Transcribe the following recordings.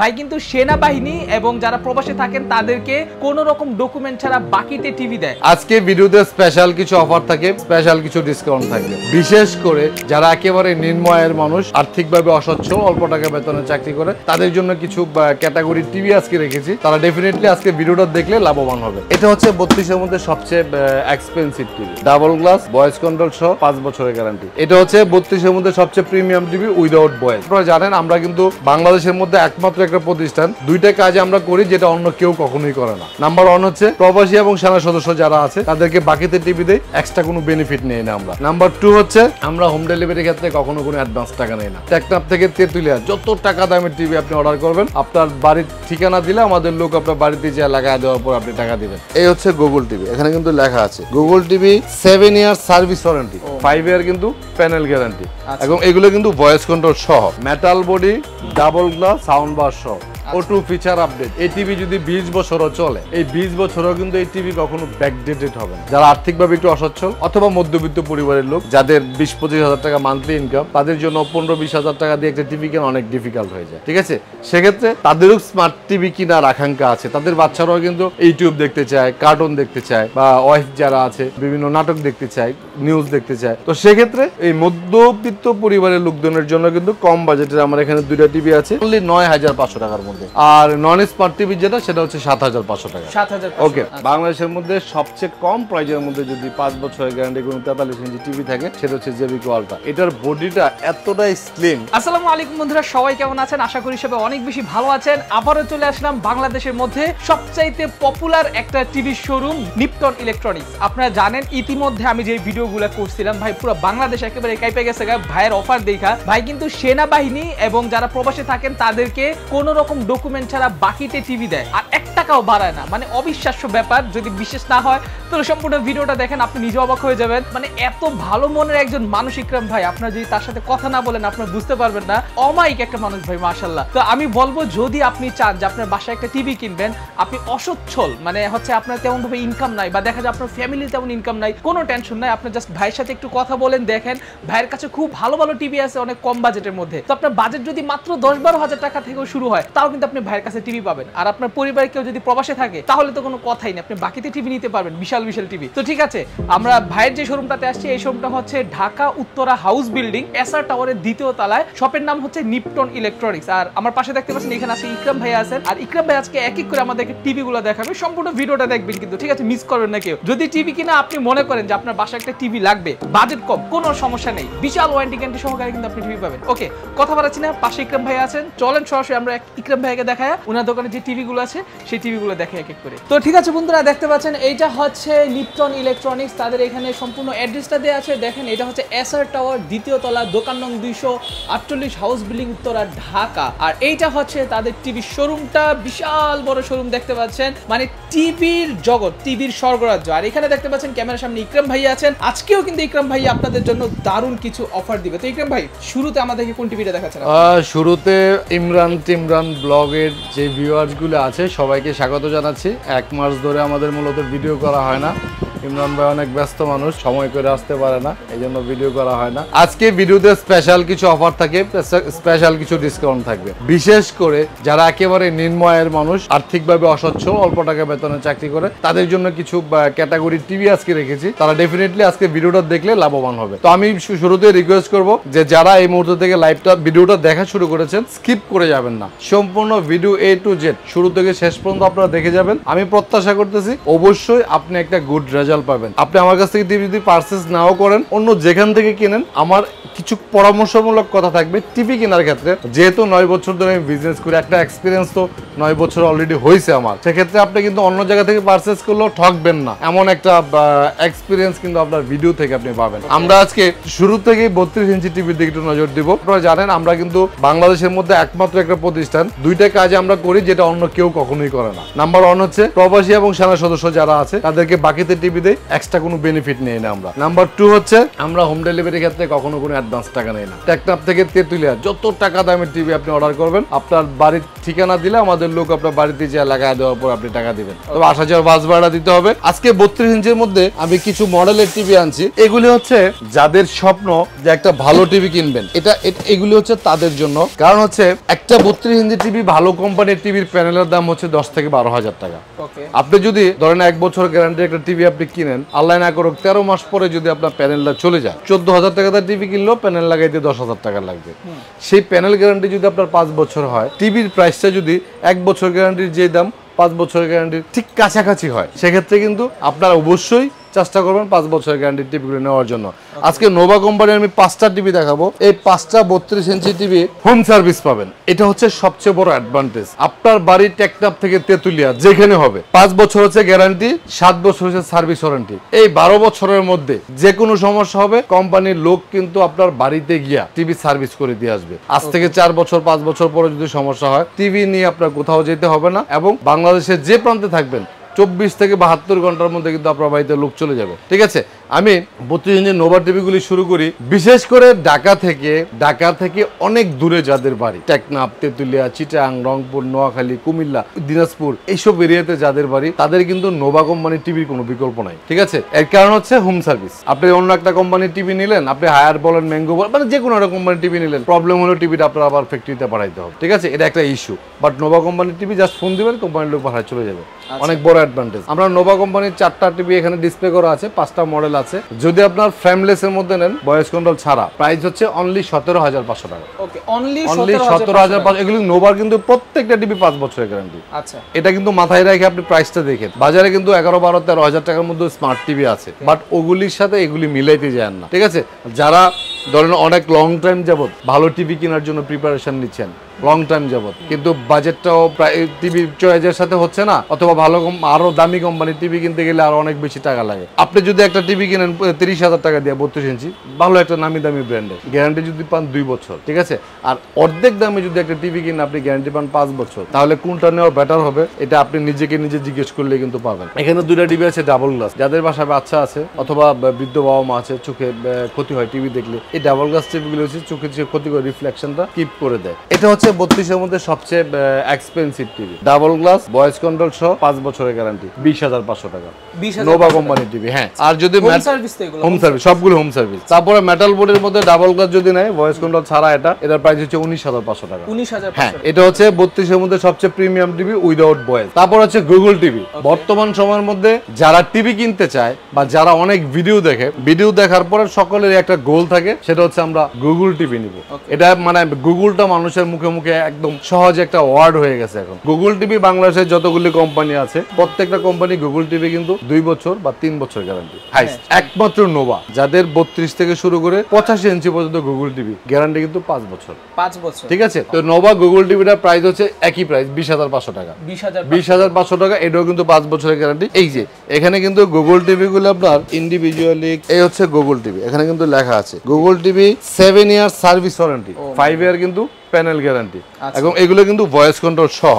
ভাই কিন্তু সেনাবাহিনী এবং যারা প্রবাসে থাকেন তাদেরকে কোন রকম ডকুমেন্ট ছাড়া বাকিতে টিভি দেয় আজকে ভিডিওতে স্পেশাল কিছু অফার থাকে স্পেশাল কিছু ডিসকাউন্ট থাকে বিশেষ করে যারা একেবারে নির্ময়ের মানুষ আর্থিকভাবে অসচ্ছ অল্প টাকা বেতনে চাকরি করে তাদের জন্য কিছু ক্যাটাগরি টিভি আজকে রেখেছি তারা ডেফিনেটলি আজকে ভিডিওটা দেখলে লাভবান হবে এটা হচ্ছে বত্রিশের মধ্যে সবচেয়ে expensive TV double glass voice control সহ পাঁচ বছরের গ্যারান্টি এটা হচ্ছে বত্রিশের মধ্যে সবচেয়ে প্রিমিয়াম টিভি উইদাউট বয়স আপনারা জানেন আমরা কিন্তু বাংলাদেশের মধ্যে একমাত্র একটা প্রতিষ্ঠান দুইটা কাজ আমরা করি যেটা অন্য কেউ কখনোই করে না নাম্বার ওয়ান হচ্ছে প্রবাসী এবং সেনা সদস্য যারা আছে তাদেরকে বাকিতে টিভিতে এক্সট্রা কোনো বেনিফিট নেই না আমরা নাম্বার টু হচ্ছে আমরা হোম ডেলিভারি ক্ষেত্রে কখনো কোনো অ্যাডভান্স টাকা নেই না টেকনাপ থেকে তেঁতুলিয়া যত টাকা দামের টিভি আপনি অর্ডার করবেন আপনার বাড়ির ঠিকানা দিলে আমাদের লোক আপনার বাড়িতে যা লাগায় দেওয়ার পর আপনি টাকা দিবেন এই হচ্ছে গুগল টিভি এখানে কিন্তু লেখা আছে Google TV seven year service warranty five year কিন্তু প্যানেল আচ্ছা। গ্যারান্টি এবং এগুলো কিন্তু ভয়েস কন্ট্রোল সহ metal body double glass sound bar пошел. Auto feature update এই টিভি যদি বিশ বছরও চলে এই বিশ বছরও কিন্তু এই টিভি কখনো ব্যাকডেটেড হবে না যারা আর্থিকভাবে একটু অসচ্ছল অথবা মধ্যবিত্ত পরিবারের লোক যাদের বিশ পঁচিশ হাজার টাকা মান্থলি ইনকাম তাদের জন্য পনেরো বিশ হাজার টাকা দিয়ে একটা টিভি কেনা অনেক ডিফিকাল্ট হয়ে যায় ঠিক আছে সেক্ষেত্রে তাদেরও স্মার্ট টিভি কেনার আকাঙ্ক্ষা আছে তাদের বাচ্চারাও কিন্তু ইউটিউব দেখতে চায় কার্টুন দেখতে চায় বা ওয়াইফ যারা আছে বিভিন্ন নাটক দেখতে চায় নিউজ দেখতে চায় তো সেক্ষেত্রে এই মধ্যবিত্ত পরিবারের লোকজনের জন্য কিন্তু কম বাজেটের আমার এখানে দুইটা টিভি আছে অনলি নয় হাজার পাঁচশো টাকার মধ্যে আর নন স্মার্ট টিভি যেটা সেটা হচ্ছে সাত হাজার পাঁচশো টাকা সাত হাজার ওকে আচ্ছা। বাংলাদেশের মধ্যে সবচেয়ে কম প্রাইজের মধ্যে যদি পাঁচ বছরের গ্যারান্টি কোনো তেতাল্লিশ ইঞ্চি টিভি থাকে সেটা হচ্ছে জেবি কোয়ালটা এটার বডিটা এতটাই স্লিম আসসালামু আলাইকুম বন্ধুরা সবাই কেমন আছেন আশা করি সবাই অনেক বেশি ভালো আছেন আবারও চলে আসলাম বাংলাদেশের মধ্যে সবচাইতে পপুলার একটা টিভি শোরুম নিপটন ইলেকট্রনিক্স আপনারা জানেন ইতিমধ্যে আমি যে ভিডিওগুলো করছিলাম ভাই পুরো বাংলাদেশ একেবারে কাইপে গেছে ভাইয়ের অফার দেখা ভাই কিন্তু সেনাবাহিনী এবং যারা প্রবাসে থাকেন তাদেরকে কোনো রকম ডকুমেন্ট ছাড়া বাকিতে টিভি দেয় আর এক টাকাও বাড়ায় না মানে অবিশ্বাস্য ব্যাপার যদি বিশেষ না হয় তো সম্পূর্ণ ভিডিওটা দেখেন আপনি নিজে অবাক হয়ে যাবেন মানে এত ভালো মনের একজন মানুষ ইকরাম ভাই আপনার যদি তার সাথে কথা না বলেন আপনার বুঝতে পারবেন না অমাইক একটা মানুষ ভাই মাশাল্লাহ তো আমি বলবো যদি আপনি চান যে আপনার বাসায় একটা টিভি কিনবেন আপনি অসচ্ছল মানে হচ্ছে আপনার তেমন ভাবে ইনকাম নাই বা দেখা যায় আপনার ফ্যামিলি তেমন ইনকাম নাই কোনো টেনশন নাই আপনার জাস্ট ভাইয়ের সাথে একটু কথা বলেন দেখেন ভাইয়ের কাছে খুব ভালো ভালো টিভি আছে অনেক কম বাজেটের মধ্যে তো আপনার বাজেট যদি মাত্র দশ বারো হাজার টাকা থেকেও শুরু হয় তাও কিন্তু আপনি ভাইয়ের কাছে টিভি পাবেন আর আপনার পরিবারে কেউ যদি প্রবাসে থাকে তাহলে তো কোনো কথাই নেই আপনি বাকিতে টিভি নিতে পারবেন বিশাল বিশাল টিভি তো ঠিক আছে আমরা ভাইয়ের যে শোরুমটাতে আসছি এই শোরুমটা হচ্ছে Dhaka Uttara house building S R দ্বিতীয় তালায় শপের নাম হচ্ছে নিপটন ইলেকট্রনিক্স আর আমার পাশে দেখতে পাচ্ছেন এখানে আছে ইকরাম ভাই আছেন আর ইকরাম ভাই আজকে এক এক করে আমাদেরকে টিভিগুলো দেখাবে সম্পূর্ণ ভিডিওটা দেখবেন কিন্তু ঠিক আছে মিস করবেন না কেউ যদি টিভি কিনা আপনি মনে করেন যে আপনার বাসায় একটা টিভি লাগবে বাজেট কম কোনো সমস্যা নেই বিশাল ওয়ারেন্টি গ্যারান্টি সহকারে কিন্তু আপনি টিভি পাবেন ওকে কথা বাড়াচ্ছি না পাশে ইকরাম ভাই আছেন চলেন সরাসরি আমরা ইকরাম ভাইকে দেখায় ওনার দোকানে যে টিভিগুলো আছে সেই টিভিগুলো দেখে এক এক করে তো ঠিক আছে বন্ধুরা দেখতে পাচ্ছেন এইটা হচ্ছে লিপটন ইলেকট্রনিক্স তাদের এখানে সম্পূর্ণ অ্যাড্রেসটা দেওয়া আছে দেখেন এটা হচ্ছে এসআর টাওয়ার দ্বিতীয় তলা দোকান নং দুইশো আটচল্লিশ হাউস বিল্ডিং উত্তরা ঢাকা আর এইটা হচ্ছে তাদের টিভি শোরুমটা বিশাল বড় শোরুম দেখতে পাচ্ছেন মানে টিভির জগৎ টিভির স্বর্গরাজ্য আর এখানে দেখতে পাচ্ছেন ক্যামেরার সামনে ইকরাম ভাই আছেন আজকেও কিন্তু ইকরাম ভাই আপনাদের জন্য দারুণ কিছু অফার দিবে তো ইকরাম ভাই শুরুতে আমাদেরকে কোন টিভিটা দেখাচ্ছেন শুরুতে ইমরান টিমরান ব্লগের যে ভিউয়ার্সগুলো আছে সবাইকে সবাইকে স্বাগত জানাচ্ছি এক মাস ধরে আমাদের মূলত ভিডিও করা হয় না ইমরান ভাই অনেক ব্যস্ত মানুষ সময় করে আসতে পারে না এই জন্য ভিডিও করা হয় না আজকে ভিডিওতে স্পেশাল কিছু অফার থাকে স্পেশাল কিছু ডিসকাউন্ট থাকবে বিশেষ করে যারা একেবারে নির্ময়ের মানুষ আর্থিকভাবে অসচ্ছল অল্প টাকা বেতনে চাকরি করে তাদের জন্য কিছু ক্যাটাগরি টিভি আজকে রেখেছি তারা ডেফিনেটলি আজকে ভিডিওটা দেখলে লাভবান হবে তো আমি শুরুতে রিকোয়েস্ট করব যে যারা এই মুহূর্ত থেকে লাইভটা ভিডিওটা দেখা শুরু করেছেন স্কিপ করে যাবেন না সম্পূর্ণ ভিডিও এ টু জেড শুরু থেকে শেষ পর্যন্ত আপনারা দেখে যাবেন আমি প্রত্যাশা করতেছি অবশ্যই আপনি একটা গুড রেজাল্ট রেজাল্ট পাবেন আপনি আমার কাছ থেকে টিভি যদি পার্সেস নাও করেন অন্য যেখান থেকে কিনেন আমার কিছু পরামর্শমূলক কথা থাকবে টিভি কেনার ক্ষেত্রে যেহেতু নয় বছর ধরে আমি বিজনেস করি একটা এক্সপিরিয়েন্স তো নয় বছর অলরেডি হয়েছে আমার সেক্ষেত্রে আপনি কিন্তু অন্য জায়গা থেকে পার্সেস করলেও ঠকবেন না এমন একটা এক্সপিরিয়েন্স কিন্তু আপনার ভিডিও থেকে আপনি পাবেন আমরা আজকে শুরু থেকেই বত্রিশ ইঞ্চি টিভির দিকে একটু নজর দিব আপনারা জানেন আমরা কিন্তু বাংলাদেশের মধ্যে একমাত্র একটা প্রতিষ্ঠান দুইটা কাজ আমরা করি যেটা অন্য কেউ কখনোই করে না নাম্বার ওয়ান হচ্ছে প্রবাসী এবং সেনা সদস্য যারা আছে তাদেরকে বাকিতে টিভি ডেলিভারি দেয় এক্সট্রা কোনো বেনিফিট নেই না আমরা নাম্বার টু হচ্ছে আমরা হোম ডেলিভারির ক্ষেত্রে কখনো কোনো অ্যাডভান্স টাকা নেই না টেকনাপ থেকে তেঁতুলিয়া যত টাকা দামের টিভি আপনি অর্ডার করবেন আপনার বাড়ির ঠিকানা দিলে আমাদের লোক আপনার বাড়িতে যে লাগায় দেওয়ার পর আপনি টাকা দিবেন তবে আশা যাওয়ার বাস ভাড়া দিতে হবে আজকে বত্রিশ ইঞ্চের মধ্যে আমি কিছু মডেলের টিভি আনছি এগুলি হচ্ছে যাদের স্বপ্ন যে একটা ভালো টিভি কিনবেন এটা এগুলি হচ্ছে তাদের জন্য কারণ হচ্ছে একটা বত্রিশ ইঞ্চি টিভি ভালো কোম্পানির টিভির প্যানেলের দাম হচ্ছে দশ থেকে বারো হাজার টাকা আপনি যদি ধরেন এক বছর গ্যারান্টি একটা টিভি আপনি কিনেন আল্লাহ না করুক তেরো মাস পরে যদি আপনার প্যানেলটা চলে যায় চোদ্দ হাজার টাকা তার টিভি কিনলেও প্যানেল লাগাইতে দশ হাজার টাকা লাগবে সেই প্যানেল গ্যারান্টি যদি আপনার পাঁচ বছর হয় টিভির প্রাইসটা যদি এক বছর গ্যারান্টির যে দাম পাঁচ বছর গ্যারান্টির ঠিক কাছাকাছি হয় সেক্ষেত্রে কিন্তু আপনার অবশ্যই চেষ্টা করবেন পাঁচ বছরের গ্যারান্টি টিভিগুলো নেওয়ার জন্য আচ্ছা। আজকে নোভা কোম্পানির আমি পাঁচটা টিভি দেখাবো এই পাঁচটা বত্রিশ ইঞ্চি টিভি হোম সার্ভিস পাবেন এটা হচ্ছে সবচেয়ে বড় অ্যাডভান্টেজ আপনার বাড়ি টেকনাপ থেকে তেতুলিয়া যেখানে হবে পাঁচ বছর হচ্ছে গ্যারান্টি সাত বছর হচ্ছে সার্ভিস ওয়ারেন্টি এই বারো বছরের মধ্যে যে কোনো সমস্যা হবে কোম্পানির লোক কিন্তু আপনার বাড়িতে গিয়া টিভি সার্ভিস করে দিয়ে আসবে আজ থেকে চার বছর পাঁচ বছর পরে যদি সমস্যা হয় টিভি নিয়ে আপনার কোথাও যেতে হবে না এবং বাংলাদেশের যে প্রান্তে থাকবেন চব্বিশ থেকে বাহাত্তর ঘন্টার মধ্যে কিন্তু আপনার বাড়িতে লোক চলে যাবে ঠিক আছে আমি বত্রিশ ইঞ্চের নোভার টিভিগুলি শুরু করি বিশেষ করে ঢাকা থেকে ঢাকা থেকে অনেক দূরে যাদের বাড়ি টেকনাফ তেঁতুলিয়া চিটাং রংপুর নোয়াখালী কুমিল্লা দিনাজপুর এইসব এরিয়াতে যাদের বাড়ি তাদের কিন্তু নোভা কোম্পানির টিভির কোনো বিকল্প নাই ঠিক আছে এর কারণ হচ্ছে হোম সার্ভিস আপনি অন্য একটা কোম্পানির টিভি নিলেন আপনি হায়ার বলেন ম্যাঙ্গো বলেন মানে যে কোনো একটা কোম্পানির টিভি নিলেন প্রবলেম হলো টিভিটা আপনার আবার ফ্যাক্টরিতে পাঠাইতে হবে ঠিক আছে এটা একটা ইস্যু বাট নোভা কোম্পানির টিভি জাস্ট ফোন দিবেন কোম্পানির লোক ভাড়ায় চলে যাবে আচ্ছা। অনেক বড় অ্যাডভান্টেজ আমরা নোভা কোম্পানির চারটা টিভি এখানে ডিসপ্লে করা আছে পাঁচটা মডেল আছে যদি আপনার ফ্যামিলিস এর মধ্যে নেন বয়স কন্ট্রোল ছাড়া প্রাইস হচ্ছে অনলি সতেরো হাজার পাঁচশো টাকা অনলি সতেরো হাজার পাঁচশো এগুলো নোভার কিন্তু প্রত্যেকটা ডিবি পাঁচ বছরের গ্যারান্টি আচ্ছা এটা কিন্তু মাথায় রেখে আপনি প্রাইসটা দেখেন বাজারে কিন্তু এগারো বারো তেরো হাজার টাকার মধ্যে স্মার্ট টিভি আছে বাট ওগুলির সাথে এগুলি মিলাইতে যায় না ঠিক আছে যারা ধরেন অনেক লং টাইম যাবত ভালো টিভি কেনার জন্য প্রিপারেশন নিচ্ছেন লং টাইম যাবত কিন্তু বাজেটটাও প্রায় টিভি চয়েজের সাথে হচ্ছে না অথবা ভালো আরো দামি কোম্পানি টিভি কিনতে গেলে আরো অনেক বেশি টাকা লাগে আপনি যদি একটা টিভি কিনেন তিরিশ হাজার টাকা দিয়ে বত্রিশ ইঞ্চি ভালো একটা নামি দামি ব্র্যান্ডের গ্যারান্টি যদি পান দুই বছর ঠিক আছে আর অর্ধেক দামে যদি একটা টিভি কিনেন আপনি গ্যারান্টি পান পাঁচ বছর তাহলে কোনটা নেওয়া বেটার হবে এটা আপনি নিজেকে নিজে জিজ্ঞেস করলে কিন্তু পাবেন এখানে দুইটা টিভি আছে ডাবল গ্লাস যাদের বাসায় বাচ্চা আছে অথবা বৃদ্ধ বাবা মা আছে চোখে ক্ষতি হয় টিভি দেখলে এই ডাবল গ্লাস গুলো হচ্ছে চোখের যে ক্ষতিকর রিফ্লেকশনটা কিপ করে দেয় এটা হচ্ছে বত্রিশের মধ্যে সবচেয়ে expensive TV double glass voice control সহ পাঁচ বছরের গ্যারান্টি বিশ হাজার পাঁচশো টাকা নোভা কোম্পানির টিভি হ্যাঁ আর যদি হোম সার্ভিস সবগুলো হোম সার্ভিস তারপরে মেটাল বোর্ডের মধ্যে ডাবল গ্লাস যদি নেয় ভয়েস কন্ট্রোল ছাড়া এটা এটার প্রাইস হচ্ছে উনিশ হাজার পাঁচশো টাকা উনিশ হাজার হ্যাঁ এটা হচ্ছে বত্রিশের মধ্যে সবচেয়ে প্রিমিয়াম টিভি উইদাউট ভয়েস তারপর হচ্ছে গুগল টিভি বর্তমান সময়ের মধ্যে যারা টিভি কিনতে চায় বা যারা অনেক ভিডিও দেখে ভিডিও দেখার পরে সকলের একটা গোল থাকে সেটা হচ্ছে আমরা গুগল টিভি নিব এটা মানে গুগলটা মানুষের মুখে মুখে একদম সহজ একটা ওয়ার্ড হয়ে গেছে এখন গুগল টিভি বাংলাদেশের যতগুলি কোম্পানি আছে প্রত্যেকটা কোম্পানি গুগল টিভি কিন্তু দুই বছর বা তিন বছর গ্যারান্টি হাইস্ট একমাত্র নোভা যাদের বত্রিশ থেকে শুরু করে পঁচাশি ইঞ্চি পর্যন্ত গুগল টিভি গ্যারান্টি কিন্তু পাঁচ বছর পাঁচ বছর ঠিক আছে তো নোভা গুগল টিভিটা প্রাইস হচ্ছে একই প্রাইস বিশ হাজার পাঁচশো টাকা বিশ হাজার পাঁচশো টাকা এটাও কিন্তু পাঁচ বছরের গ্যারান্টি এই যে এখানে কিন্তু গুগল টিভি গুলো আপনার ইন্ডিভিজুয়ালি এই হচ্ছে গুগল টিভি এখানে কিন্তু লেখা আছে Google double TV seven year service warranty five year কিন্তু প্যানেল গ্যারান্টি আচ্ছা। এবং এগুলো কিন্তু ভয়েস কন্ট্রোল সহ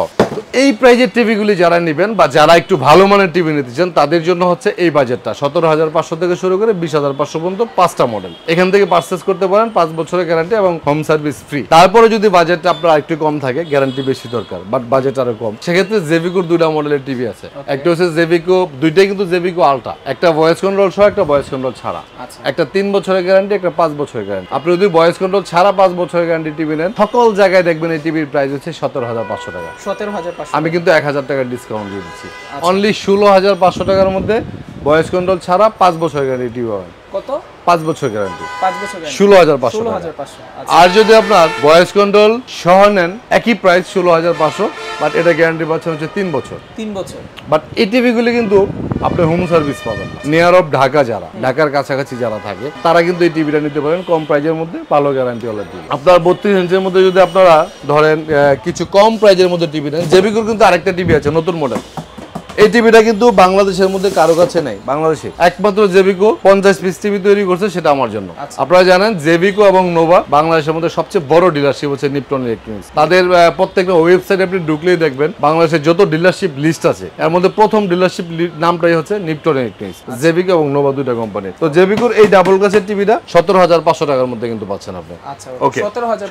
এই প্রাইজের টিভিগুলি যারা নেবেন বা যারা একটু ভালো মানের টিভি নিতে চান তাদের জন্য হচ্ছে এই বাজেটটা সতেরো হাজার পাঁচশো থেকে শুরু করে বিশ হাজার পাঁচশো পর্যন্ত পাঁচটা মডেল এখান থেকে পারচেস করতে পারেন পাঁচ বছরের গ্যারান্টি এবং হোম সার্ভিস ফ্রি তারপরে যদি বাজেটটা আপনার একটু কম থাকে গ্যারান্টি বেশি দরকার বাট বাজেট আরো কম সেক্ষেত্রে জেভিকোর দুটা মডেলের টিভি আছে একটা হচ্ছে জেভিকো দুইটাই কিন্তু জেভিকো আলটা একটা ভয়েস কন্ট্রোল সহ একটা ভয়েস কন্ট্রোল ছাড়া আচ্ছা। একটা তিন বছরের গ্যারান্টি একটা পাঁচ বছরের গ্যারান্টি আপনি যদি ভয়েস কন্ট্রোল ছাড়া পাঁচ বছরের গ্যারান্টি টিভি নেন সকল জায়গায় দেখবেন এই টিভির প্রাইস হচ্ছে সতেরো হাজার পাঁচশো টাকা সতেরো হাজার আমি কিন্তু এক হাজার টাকার ডিসকাউন্ট দিয়ে দিচ্ছি অনলি আচ্ছা। ষোলো হাজার পাঁচশো টাকার মধ্যে বয়স কন্ট্রোল ছাড়া পাঁচ বছর গেলে টিভি পাবেন কত পাঁচ বছর গ্যারান্টি ষোলো হাজার পাঁচশো আচ্ছা। আর যদি আপনার ভয়েস কন্ট্রোল সহ নেন একই প্রাইস ষোলো হাজার পাঁচশো বাট এটা গ্যারান্টি পাচ্ছেন হচ্ছে তিন বছর তিন বছর বাট এই টিভিগুলি কিন্তু আপনি হোম সার্ভিস পাবেন নিয়ার অফ ঢাকা যারা ঢাকার কাছাকাছি যারা থাকে তারা কিন্তু এই টিভিটা নিতে পারেন কম প্রাইজের মধ্যে ভালো গ্যারান্টি ওলা টিভি আপনার বত্রিশ ইঞ্চের মধ্যে যদি আপনারা ধরেন কিছু কম প্রাইজের মধ্যে টিভি নেন জেবিকুর কিন্তু আরেকটা টিভি আছে নতুন মডেল এই টিভিটা কিন্তু বাংলাদেশের মধ্যে কারো কাছে নেই বাংলাদেশে একমাত্র জেবিকো পঞ্চাশ পিস টিভি তৈরি করছে সেটা আমার জন্য আচ্ছা। আপনারা জানেন জেবিকো এবং নোভা বাংলাদেশের মধ্যে সবচেয়ে বড় ডিলারশিপ হচ্ছে নিপটন ইলেকট্রনিক্স তাদের প্রত্যেকটা ওয়েবসাইট আপনি ঢুকলেই দেখবেন বাংলাদেশের যত ডিলারশিপ লিস্ট আছে এর মধ্যে প্রথম ডিলারশিপ নামটাই হচ্ছে নিপটন ইলেকট্রনিক্স জেবিকো এবং নোভা দুটা কোম্পানি তো জেবিকোর এই ডাবল গাছের টিভিটা সতেরো হাজার পাঁচশো টাকার মধ্যে কিন্তু পাচ্ছেন আপনি আচ্ছা, ওকে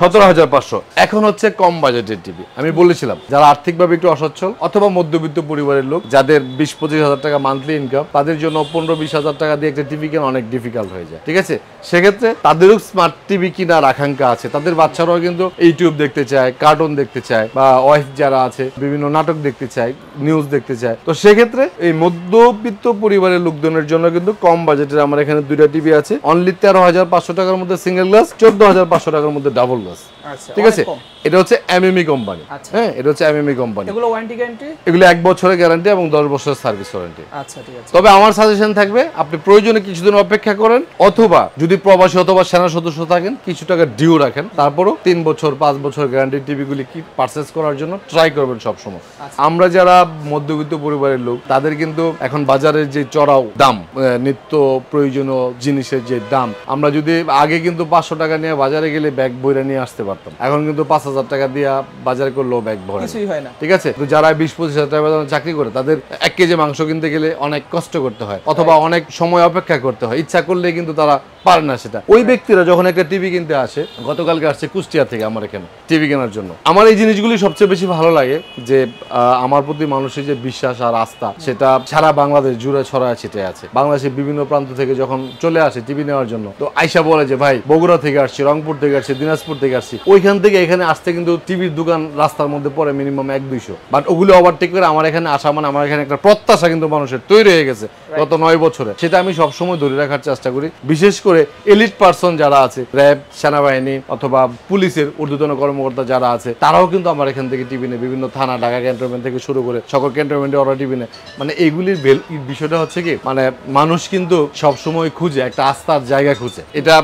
সতেরো হাজার পাঁচশো এখন হচ্ছে কম বাজেটের টিভি আমি বলেছিলাম যারা আর্থিকভাবে একটু অসচ্ছল অথবা মধ্যবিত্ত পরিবারের লোক যাদের বিশ পঁচিশ হাজার টাকা মান্থলি ইনকাম তাদের জন্য পনেরো বিশ হাজার টাকা দিয়ে একটা টিভি কেনা অনেক ডিফিকাল্ট হয়ে যায় ঠিক আছে সেক্ষেত্রে তাদেরও স্মার্ট টিভি কেনার আকাঙ্ক্ষা আছে তাদের বাচ্চারাও কিন্তু ইউটিউব দেখতে চায় কার্টুন দেখতে চায় বা ওয়াইফ যারা আছে বিভিন্ন নাটক দেখতে চায় নিউজ দেখতে চায় তো সেক্ষেত্রে এই মধ্যবিত্ত পরিবারের লোকজনের জন্য কিন্তু কম বাজেটের আমার এখানে দুইটা টিভি আছে অনলি তেরো হাজার পাঁচশো টাকার মধ্যে সিঙ্গেল গ্লাস চোদ্দ হাজার পাঁচশো টাকার মধ্যে ডাবল আচ্ছা, গ্লাস ঠিক আছে এটা হচ্ছে এমএমই কোম্পানি e আচ্ছা। হ্যাঁ এটা হচ্ছে এমএমই কোম্পানি e এগুলো ওয়ারেন্টি গ্যারান্টি এগুলো এক বছরের গ্যারান্টি এবং দশ বছরের সার্ভিস ওয়ারেন্টি আচ্ছা ঠিক আছে তবে আমার সাজেশন থাকবে আপনি প্রয়োজনে কিছুদিন অপেক্ষা করেন অথবা যদি প্রবাসী অথবা সেনা সদস্য থাকেন কিছু টাকা ডিউ রাখেন তারপরও তিন বছর পাঁচ বছর গ্যারান্টি টিভিগুলি কি পারচেস করার জন্য ট্রাই করবেন সবসময় আচ্ছা। আমরা যারা মধ্যবিত্ত পরিবারের লোক তাদের কিন্তু এখন বাজারের যে চড়াও দাম নিত্য প্রয়োজনীয় জিনিসের যে দাম আমরা যদি আগে কিন্তু পাঁচশো টাকা নিয়ে বাজারে গেলে ব্যাগ বইরা নিয়ে আসতে পারতাম এখন কিন্তু পাঁচ হাজার টাকা দিয়ে বাজার করলেও ব্যাগ ভরে হয় না ঠিক আছে তো যারা বিশ পঁচিশ হাজার টাকা চাকরি করে তাদের তাদের এক কেজি মাংস কিনতে গেলে অনেক কষ্ট করতে হয় অথবা অনেক সময় অপেক্ষা করতে হয় ইচ্ছা করলে কিন্তু তারা পারে না সেটা ওই ব্যক্তিরা যখন একটা টিভি কিনতে আসে গতকালকে আসছে কুষ্টিয়া থেকে আমার এখানে টিভি কেনার জন্য আমার এই জিনিসগুলি সবচেয়ে বেশি ভালো লাগে যে আমার প্রতি মানুষের যে বিশ্বাস আর আস্থা সেটা সারা বাংলাদেশ জুড়ে ছড়ায় ছিটে আছে বাংলাদেশের বিভিন্ন প্রান্ত থেকে যখন চলে আসে টিভি নেওয়ার জন্য তো আইসা বলে যে ভাই বগুড়া থেকে আসছি রংপুর থেকে আসছি দিনাজপুর থেকে আসছি ওইখান থেকে এখানে আসতে কিন্তু টিভির দোকান রাস্তার মধ্যে পড়ে মিনিমাম এক দুইশো বাট ওগুলো ওভারটেক করে আমার এখানে আসা মানে আমার আমার এখানে একটা প্রত্যাশা কিন্তু মানুষের তৈরি হয়ে গেছে গত নয় বছরে সেটা আমি সবসময় ধরে রাখার চেষ্টা করি বিশেষ করে এলিট পার্সন যারা আছে র্যাব সেনাবাহিনী অথবা পুলিশের ঊর্ধ্বতন কর্মকর্তা যারা আছে তারাও কিন্তু আমার এখান থেকে টিফিনে বিভিন্ন থানা ঢাকা ক্যান্টনমেন্ট থেকে শুরু করে সকল ক্যান্টনমেন্টে অর্ডার টিফিনে মানে এগুলির বিষয়টা হচ্ছে কি মানে মানুষ কিন্তু সবসময় খুঁজে একটা আস্থার জায়গা খুঁজে এটা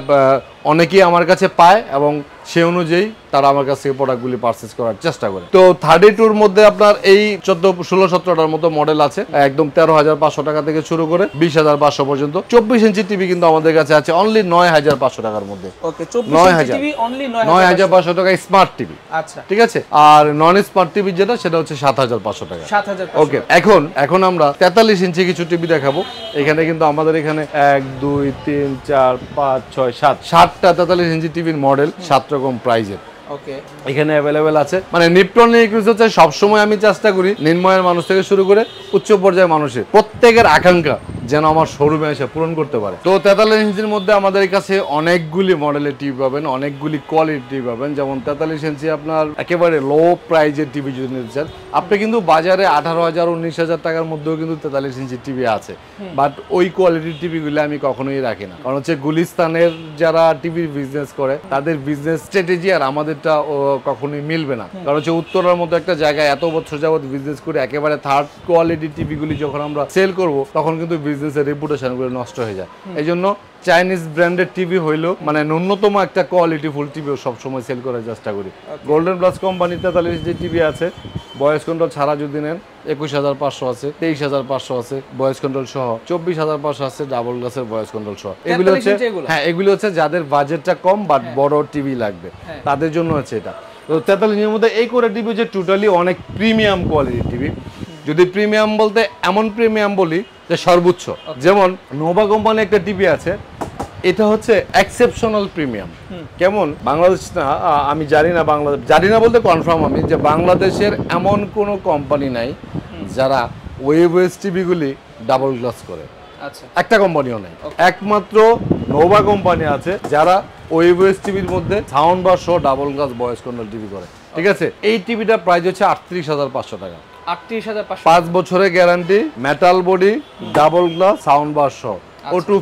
অনেকেই আমার কাছে পায় এবং সে অনুযায়ী তারা আমার কাছ থেকে প্রোডাক্টগুলি পারচেস করার চেষ্টা করে তো থার্টি টুর মধ্যে আপনার এই চোদ্দ ষোলো সতেরোটার মতো মডেল আছে একদম তেরো হাজার পাঁচশো টাকা থেকে শুরু করে বিশ হাজার পাঁচশো পর্যন্ত চব্বিশ ইঞ্চি টিভি কিন্তু আমাদের কাছে আছে অনলি নয় হাজার পাঁচশো টাকার মধ্যে নয় হাজার নয় হাজার পাঁচশো টাকা স্মার্ট টিভি আচ্ছা ঠিক আছে আর নন স্মার্ট টিভি যেটা সেটা হচ্ছে সাত হাজার পাঁচশো টাকা সাত হাজার ওকে এখন এখন আমরা তেতাল্লিশ ইঞ্চি কিছু টিভি দেখাবো এখানে কিন্তু আমাদের এখানে এক দুই তিন চার পাঁচ ছয় সাত সাত চারটা তেতাল্লিশ ইঞ্চি টিভির মডেল সাত রকম প্রাইজের এখানে অ্যাভেলেবেল আছে মানে নিপটন ইকুইজ হচ্ছে সবসময় আমি চেষ্টা করি নির্ময়ের মানুষ থেকে শুরু করে উচ্চ পর্যায়ের মানুষের প্রত্যেকের আকাঙ্ক্ষা যেন আমার শোরুমে এসে পূরণ করতে পারে তো তেতাল্লিশ ইঞ্চির মধ্যে আমাদের কাছে অনেকগুলি মডেলের টিভি পাবেন অনেকগুলি কোয়ালিটির টিভি পাবেন যেমন তেতাল্লিশ ইঞ্চি আপনার একেবারে লো প্রাইজের টিভি যদি নিতে চান আপনি কিন্তু বাজারে আঠারো হাজার উনিশ হাজার টাকার মধ্যেও কিন্তু তেতাল্লিশ ইঞ্চি টিভি আছে বাট হ্যাঁ। ওই কোয়ালিটির টিভিগুলি আমি কখনোই রাখি না কারণ হচ্ছে গুলিস্তানের যারা টিভির বিজনেস করে তাদের বিজনেস স্ট্র্যাটেজি আর আমাদেরটা কখনোই মিলবে না হ্যাঁ। কারণ হচ্ছে উত্তরার মতো একটা জায়গায় এত বছর যাবৎ বিজনেস করে একেবারে থার্ড কোয়ালিটি টিভিগুলি যখন আমরা সেল করব তখন কিন্তু বিজনেসের রেপুটেশনগুলো নষ্ট হয়ে যায় এই জন্য চাইনিজ ব্র্যান্ডের টিভি হইলো মানে ন্যূনতম একটা কোয়ালিটি ফুল টিভি সবসময় সেল করার চেষ্টা করি গোল্ডেন প্লাস কোম্পানির তেতাল্লিশ যে টিভি আছে বয়স কন্ট্রোল ছাড়া যদি নেন একুশ হাজার পাঁচশো আছে তেইশ হাজার পাঁচশো আছে বয়স কন্ট্রোল সহ চব্বিশ হাজার পাঁচশো আছে ডাবল গ্লাসের বয়স কন্ট্রোল সহ এগুলো হচ্ছে হ্যাঁ এগুলো হচ্ছে যাদের বাজেটটা কম বাট হ্যাঁ। বড় টিভি লাগবে হ্যাঁ। তাদের জন্য হচ্ছে এটা তো তেতাল্লিশের মধ্যে এই করে টিভি যে টোটালি অনেক প্রিমিয়াম কোয়ালিটির টিভি যদি প্রিমিয়াম বলতে এমন প্রিমিয়াম বলি যে সর্বোচ্চ যেমন নোভা কোম্পানি একটা টিভি আছে এটা হচ্ছে এক্সেপশনাল প্রিমিয়াম কেমন বাংলাদেশ না আমি জানি না বাংলাদেশ জানি না বলতে কনফার্ম আমি যে বাংলাদেশের এমন কোনো কোম্পানি নাই যারা ওয়েব ওয়েস টিভিগুলি ডাবল গ্লাস করে আচ্ছা। একটা কোম্পানিও নেই একমাত্র নোভা কোম্পানি আছে যারা ওয়েবএস টিভির মধ্যে সাউন্ড বা show double glass voice control TV করে ঠিক আছে এই টিভিটা প্রাইস হচ্ছে আটত্রিশ হাজার পাঁচশো টাকা পাঁচ বছরের guarantee metal body double glass sound bar সহ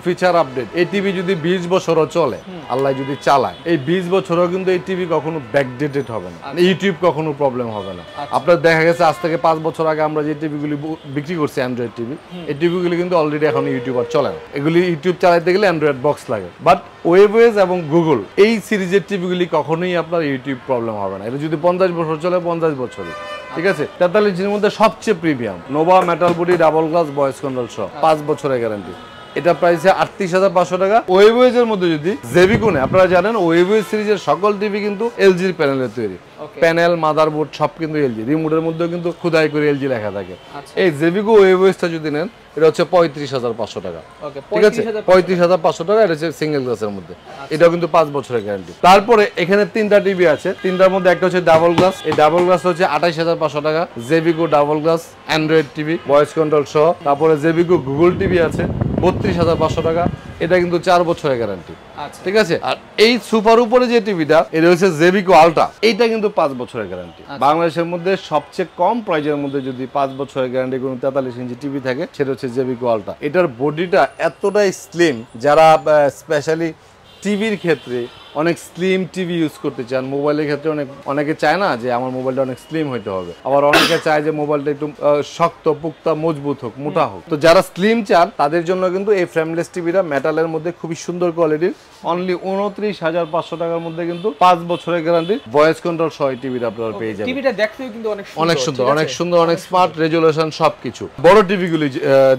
ফিচার আচ্ছা। আপডেট এই টিভি যদি বছরও চলে আল্লাহ যদি চালায় এই বছরও কিন্তু এই টিভি কখনো ব্যাকডেটেড হবে না ইউটিউব আচ্ছা। কখনো প্রবলেম হবে না আচ্ছা। আপনার দেখা গেছে আজ থেকে পাঁচ বছর আগে আমরা যে টিভিগুলি বিক্রি করছি অ্যান্ড্রয়েড টিভি এই টিভিগুলি কিন্তু অলরেডি এখন ইউটিউব আর চলে না এগুলি ইউটিউব চালাইতে গেলে অ্যান্ড্রয়েড বক্স লাগে বাট ওয়েবওয়েজ এবং গুগল এই সিরিজের টিভিগুলি কখনোই আপনার ইউটিউব প্রবলেম হবে না এটা যদি পঞ্চাশ বছর চলে পঞ্চাশ বছরই ঠিক আছে তেতাল্লিশ ইঞ্চির মধ্যে সবচেয়ে premium Nova metal body double glass voice control সহ পাঁচ বছরের গ্যারান্টি এটা প্রাইস আটত্রিশ হাজার পাঁচশো টাকা ওয়েবওয়েজ এর মধ্যে যদি জেবিকোনে আপনারা জানেন ওয়েবওয়েজ সিরিজের সকল টিভি কিন্তু এলজির প্যানেলের তৈরি প্যানেল মাদারবোর্ড সব কিন্তু এলজি রিমোটের মধ্যেও কিন্তু খুদাই করে এলজি লেখা থাকে আচ্ছা। এই জেবিকো ওয়েবওয়েজটা যদি নেন এটা হচ্ছে পঁয়ত্রিশ হাজার পাঁচশো টাকা ঠিক আছে পঁয়ত্রিশ হাজার পাঁচশো টাকা এটা হচ্ছে সিঙ্গেল গ্লাসের মধ্যে আচ্ছা। এটাও কিন্তু পাঁচ বছরের গ্যারান্টি তারপরে এখানে তিনটা টিভি আছে তিনটার মধ্যে একটা হচ্ছে ডাবল গ্লাস এই ডাবল গ্লাস হচ্ছে আঠাইশ হাজার পাঁচশো টাকা জেবিকো double glass Android TV voice control সহ তারপরে জেবিকো গুগল টিভি আছে বত্রিশ হাজার পাঁচশো টাকা এটা কিন্তু চার বছরের গ্যারান্টি আচ্ছা। ঠিক আছে আর এই সুপার উপরে যে টিভিটা এটা হচ্ছে জেবিকো আলট্রা এইটা কিন্তু পাঁচ বছরের গ্যারান্টি আচ্ছা। বাংলাদেশের মধ্যে সবচেয়ে কম প্রাইজের মধ্যে যদি পাঁচ বছরের গ্যারান্টি কোনো তেতাল্লিশ ইঞ্চি টিভি থাকে সেটা হচ্ছে জেবিকো আলট্রা এটার বডিটা এতটাই স্লিম যারা স্পেশালি টিভির ক্ষেত্রে অনেক স্লিম টিভি ইউজ করতে চান মোবাইলের ক্ষেত্রে অনেক অনেকে চায় না যে আমার মোবাইলটা অনেক স্লিম হইতে হবে আবার অনেকে চায় যে মোবাইলটা একটু শক্ত পুক্তা মজবুত হোক মোটা হোক তো যারা স্লিম চান তাদের জন্য কিন্তু এই ফ্রেমলেস টিভিটা মেটালের মধ্যে খুবই সুন্দর কোয়ালিটির অনলি উনত্রিশ হাজার পাঁচশো টাকার মধ্যে কিন্তু পাঁচ বছরের গ্যারান্টি ভয়েস কন্ট্রোল সহ টিভিটা আপনারা পেয়ে যাবেন টিভিটা দেখতেও কিন্তু অনেক অনেক সুন্দর অনেক সুন্দর অনেক স্মার্ট রেজুলেশন সবকিছু বড় টিভিগুলি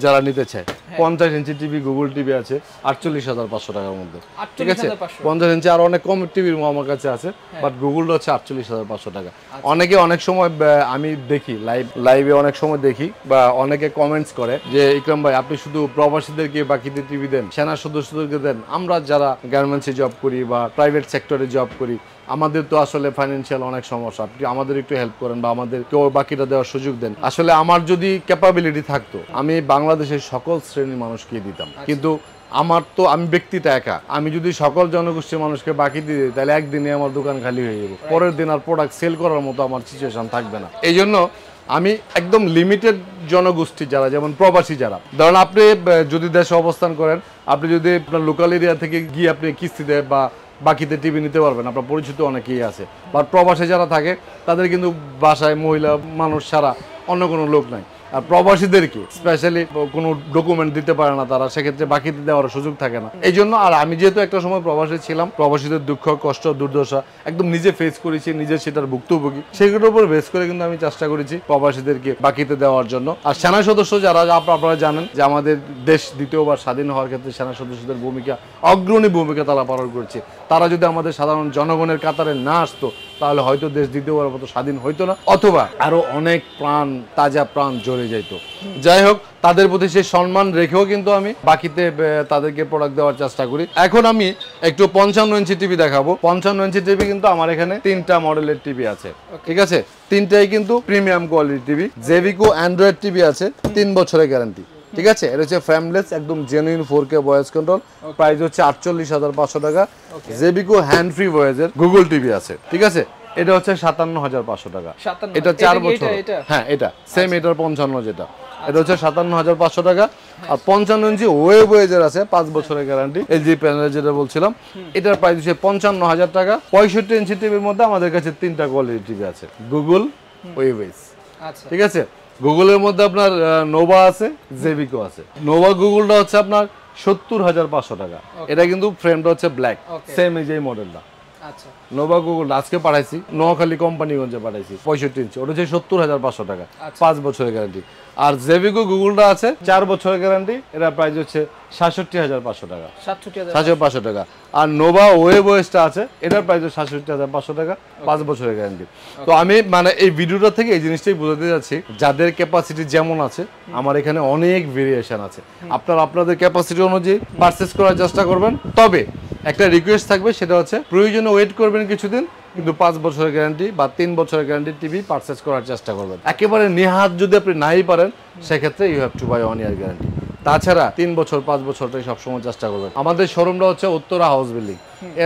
যারা নিতে চায় হ্যাঁ। পঞ্চাশ ইঞ্চি টিভি গুগল টিভি আছে আটচল্লিশ হাজার পাঁচশো টাকার মধ্যে ঠিক আছে পঞ্চাশ ইঞ্চি আরো অনেক কম টিভি আমার কাছে আছে বাট হ্যাঁ। গুগল হচ্ছে আটচল্লিশ হাজার পাঁচশো টাকা আচ্ছা। অনেকে অনেক সময় আমি দেখি লাইভ লাইভে অনেক সময় দেখি বা অনেকে কমেন্টস করে যে ইকরাম ভাই আপনি শুধু প্রবাসীদেরকে বাকিদের টিভি দেন সেনা সদস্যদেরকে দেন আমরা যারা গার্মেন্টসে জব করি বা প্রাইভেট সেক্টরে জব করি আমাদের তো আসলে ফাইন্যান্সিয়াল অনেক সমস্যা আপনি আমাদের একটু হেল্প করেন বা আমাদের কেউ বাকিটা দেওয়ার সুযোগ দেন আসলে আমার যদি ক্যাপাবিলিটি থাকতো আমি বাংলাদেশের সকল শ্রেণীর মানুষকে দিতাম আচ্ছা। কিন্তু আমার তো আমি ব্যক্তিটা একা আমি যদি সকল জনগোষ্ঠীর মানুষকে বাকি দিয়ে দিই তাহলে একদিনে আমার দোকান খালি হয়ে যাবে পরের দিন আর প্রোডাক্ট সেল করার মতো আমার সিচুয়েশান থাকবে না এই জন্য আমি একদম লিমিটেড জনগোষ্ঠী যারা যেমন প্রবাসী যারা ধরুন আপনি যদি দেশে অবস্থান করেন আপনি যদি আপনার লোকাল এরিয়া থেকে গিয়ে আপনি কিস্তিতে বা বাকিতে টিভি নিতে পারবেন আপনার পরিচিত অনেকেই আছে বা প্রবাসে যারা থাকে তাদের কিন্তু বাসায় মহিলা মানুষ ছাড়া অন্য কোনো লোক নাই আর প্রবাসীদেরকে স্পেশালি কোনো ডকুমেন্ট দিতে পারে না তারা সেক্ষেত্রে বাকি দেওয়ার সুযোগ থাকে না এই জন্য আর আমি যেহেতু একটা সময় প্রবাসী ছিলাম প্রবাসীদের দুঃখ কষ্ট দুর্দশা একদম নিজে ফেস করেছি নিজে সেটার ভুক্তভোগী সেগুলোর উপর বেস করে কিন্তু আমি চেষ্টা করেছি প্রবাসীদেরকে বাকিতে দেওয়ার জন্য আর সেনা সদস্য যারা আপনারা জানেন যে আমাদের দেশ দ্বিতীয়বার স্বাধীন হওয়ার ক্ষেত্রে সেনা সদস্যদের ভূমিকা অগ্রণী ভূমিকা তারা পালন করছে তারা যদি আমাদের সাধারণ জনগণের কাতারে না আসতো তাহলে হয়তো দেশ দ্বিতীয়বার মতো স্বাধীন হইতো না অথবা আরো অনেক প্রাণ তাজা প্রাণ জড়ে যাইত যাই হোক তাদের প্রতি সেই সম্মান রেখেও কিন্তু আমি বাকিতে তাদেরকে প্রোডাক্ট দেওয়ার চেষ্টা করি এখন আমি একটু পঞ্চান্ন ইঞ্চি টিভি দেখাবো পঞ্চান্ন ইঞ্চি টিভি কিন্তু আমার এখানে তিনটা মডেলের টিভি আছে ঠিক আছে তিনটাই কিন্তু premium quality TV JVCO Android TV আছে তিন বছরের গ্যারান্টি ঠিক আছে এটা হচ্ছে ফ্রেমলেস একদম genuine four K voice control price হচ্ছে আটচল্লিশ হাজার পাঁচশো টাকা জেবিকো হ্যান্ড ফ্রি ভয়েসের গুগল টিভি আছে ঠিক আছে এটা হচ্ছে সাতান্ন হাজার পাঁচশো টাকা এটা চার বছর হ্যাঁ এটা সেম আচ্ছা। এটার পঞ্চান্ন যেটা আচ্ছা। এটা হচ্ছে সাতান্ন হাজার পাঁচশো টাকা আর পঞ্চান্ন ইঞ্চি ওয়েব ওয়েজের আছে পাঁচ বছরের গ্যারান্টি এলজি প্যানেল যেটা বলছিলাম এটার প্রাইস হচ্ছে পঞ্চান্ন হাজার টাকা পঁয়ষট্টি ইঞ্চি টিভির মধ্যে আমাদের কাছে তিনটা কোয়ালিটি আছে গুগল ওয়েব আচ্ছা। ঠিক আছে গুগলের মধ্যে আপনার নোভা আছে জেভিকো আছে নোভা গুগলটা হচ্ছে আপনার সত্তর হাজার পাঁচশো টাকা এটা কিন্তু ফ্রেমটা হচ্ছে ব্ল্যাক সেম এই যে মডেলটা নোভা গুগল আজকে পাঠাইছি নোয়াখালী কোম্পানিগঞ্জে পাঠাইছি পঁয়ষট্টি ইঞ্চি ওটা হচ্ছে সত্তর হাজার পাঁচশো টাকা আচ্ছা। পাঁচ বছরের গ্যারান্টি আর জেভিকো গুগলটা আছে চার বছরের গ্যারান্টি এটা প্রাইস হচ্ছে সাতষট্টি হাজার পাঁচশো টাকা সাতষট্টি পাঁচশো টাকা আর নোভা ওয়েব ওয়েসটা আছে এটার প্রাইস সাতষট্টি হাজার পাঁচশো টাকা পাঁচ বছরের গ্যারান্টি তো আমি মানে এই ভিডিওটা থেকে এই জিনিসটাই বোঝাতে যাচ্ছি যাদের ক্যাপাসিটি যেমন আছে আমার এখানে অনেক ভেরিয়েশন আছে আপনার আপনাদের ক্যাপাসিটি অনুযায়ী পারচেস করার চেষ্টা করবেন তবে একটা রিকোয়েস্ট থাকবে সেটা হচ্ছে প্রয়োজনে ওয়েট করবেন কিছুদিন কিন্তু পাঁচ বছরের গ্যারান্টি বা তিন বছরের গ্যারান্টি টিভি পারচেস করার চেষ্টা করবেন একেবারে নেহাত যদি আপনি নাই পারেন সেক্ষেত্রে you have to buy one year guarantee তাছাড়া তিন বছর পাঁচ বছরটাই সবসময় চেষ্টা করবেন আমাদের শোরুমটা হচ্ছে Uttara house building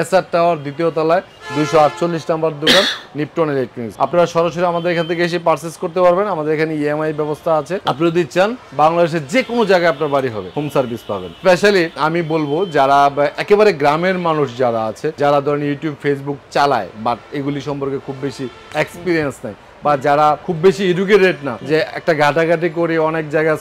S R tower দ্বিতীয় তলায় দুইশো আটচল্লিশ নাম্বার দোকান নিপটন ইলেকট্রনিক্স আপনারা সরাসরি আমাদের এখান থেকে এসে পার্সেস করতে পারবেন আমাদের এখানে ইএমআই e ব্যবস্থা আছে আপনি যদি চান বাংলাদেশের যে কোনো জায়গায় আপনার বাড়ি হবে হোম সার্ভিস পাবেন স্পেশালি আমি বলবো যারা একেবারে গ্রামের মানুষ যারা আছে যারা ধরেন ইউটিউব ফেসবুক চালায় বাট এগুলি সম্পর্কে খুব বেশি এক্সপিরিয়েন্স নেয় বা যারা খুব বেশি এডুকেটেড না যে একটা ঘাটাঘাটি করে অনেক জায়গায়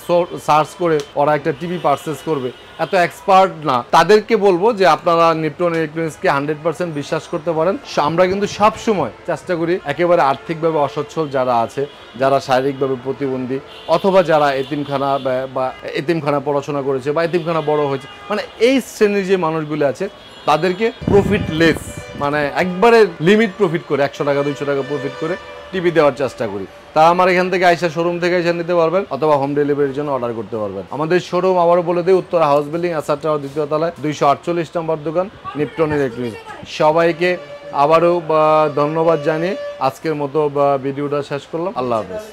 সার্চ করে ওরা একটা টিভি পারচেস করবে এত এক্সপার্ট না তাদেরকে বলবো যে আপনারা নিপটন ইলেকট্রনিক্সকে হান্ড্রেড পার্সেন্ট বিশ্বাস করতে পারেন আমরা কিন্তু সব সময় চেষ্টা করি একেবারে আর্থিকভাবে অসচ্ছল যারা আছে যারা শারীরিকভাবে প্রতিবন্ধী অথবা যারা এতিমখানা বা এতিমখানা পড়াশোনা করেছে বা এতিমখানা বড় হয়েছে মানে এই শ্রেণীর যে মানুষগুলো আছে তাদেরকে প্রফিট লেস মানে একবারে লিমিট প্রফিট করে একশো টাকা দুইশো টাকা প্রফিট করে টিভি দেওয়ার চেষ্টা করি তা আমার এখান থেকে আইসা শোরুম থেকে এসে নিতে পারবেন অথবা হোম ডেলিভারির জন্য অর্ডার করতে পারবেন আমাদের শোরুম আবারও বলে দিই উত্তর হাউস বিল্ডিং আসার টাওয়ার দ্বিতীয় তলায় দুইশো আটচল্লিশ নম্বর দোকান নিপটন ইলেকট্রিক সবাইকে আবারও ধন্যবাদ জানিয়ে আজকের মতো ভিডিওটা শেষ করলাম আল্লাহ হাফেজ